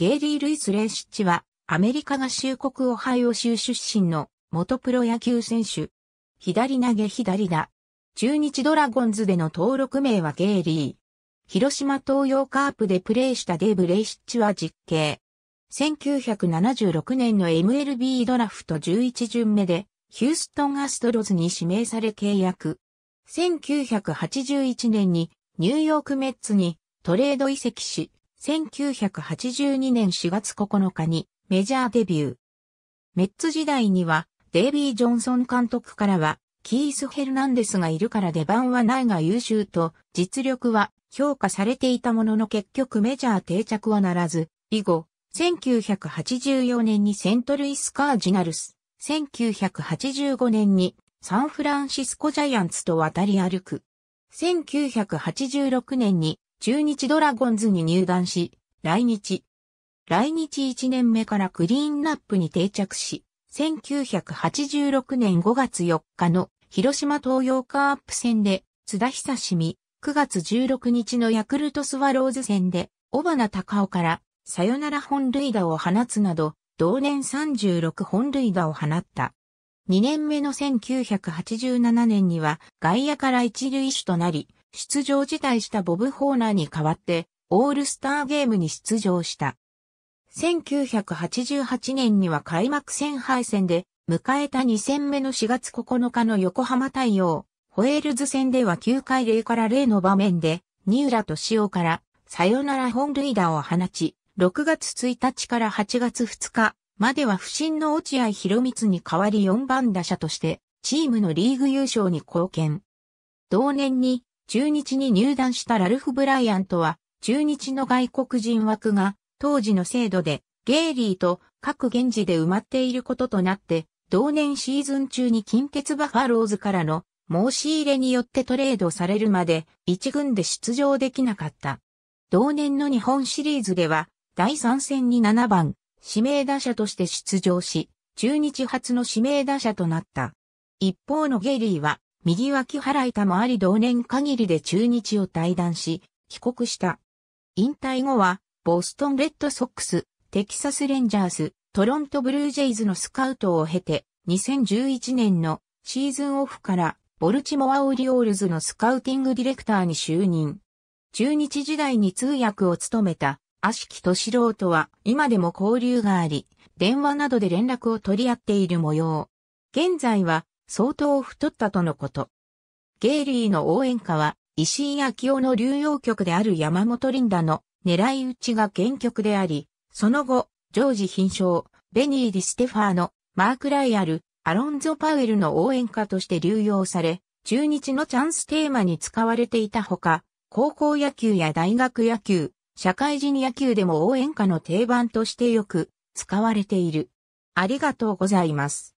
ゲイリー・ルイス・レイシッチは、アメリカ合衆国オハイオ州出身の元プロ野球選手。左投げ左打。中日ドラゴンズでの登録名はゲイリー。広島東洋カープでプレーしたデブ・レイシッチは実刑。1976年の MLB ドラフト11巡目で、ヒューストンアストロズに指名され契約。1981年にニューヨークメッツにトレード移籍し、1982年4月9日にメジャーデビュー。メッツ時代には、デイビー・ジョンソン監督からは、キース・ヘルナンデスがいるから出番はないが優秀と、実力は評価されていたものの結局メジャー定着はならず、以後、1984年にセントルイス・カージナルス、1985年にサンフランシスコ・ジャイアンツと渡り歩く。1986年に中日ドラゴンズに入団し、来日。来日1年目からクリーンナップに定着し、1986年5月4日の広島東洋カープ戦で津田久しみ、9月16日のヤクルトスワローズ戦で小花高尾からサヨナラ本塁打を放つなど、同年36本塁打を放った。2年目の1987年には外野から一塁手となり、出場辞退したボブ・ホーナーに代わって、オールスターゲームに出場した。1988年には開幕戦敗戦で、迎えた2戦目の4月9日の横浜対応、ホエールズ戦では9回0から0の場面で、三浦敏夫からサヨナラ本塁打を放ち、6月1日から8月2日までは不審の落合博光に代わり4番打者として、チームのリーグ優勝に貢献。同年に中日に入団したラルフ・ブライアントは、中日の外国人枠が、当時の制度で、ゲイリーと各現地で埋まっていることとなって、同年シーズン中に近鉄バファローズからの申し入れによってトレードされるまで一軍で出場できなかった。同年の日本シリーズでは第3戦に7番指名打者として出場し、中日初の指名打者となった。一方のゲイリーは右脇腹痛もあり同年限りで中日を退団し、帰国した。引退後は、ボストンレッドソックス、テキサスレンジャース、トロントブルージェイズのスカウトを経て、2011年のシーズンオフから、ボルチモアオリオールズのスカウティングディレクターに就任。中日時代に通訳を務めた、足木敏郎とは今でも交流があり、電話などで連絡を取り合っている模様。現在は相当太ったとのこと。ゲイリーの応援歌は、石井明夫の流用曲である山本リンダの狙い撃ちが原曲であり、その後、ジョージ品章、ベニー・ディ・ステファーのマーク・ライアル、アロンゾ・パウエルの応援歌として流用され、中日のチャンステーマに使われていたほか、高校野球や大学野球、社会人野球でも応援歌の定番としてよく使われている。ありがとうございます。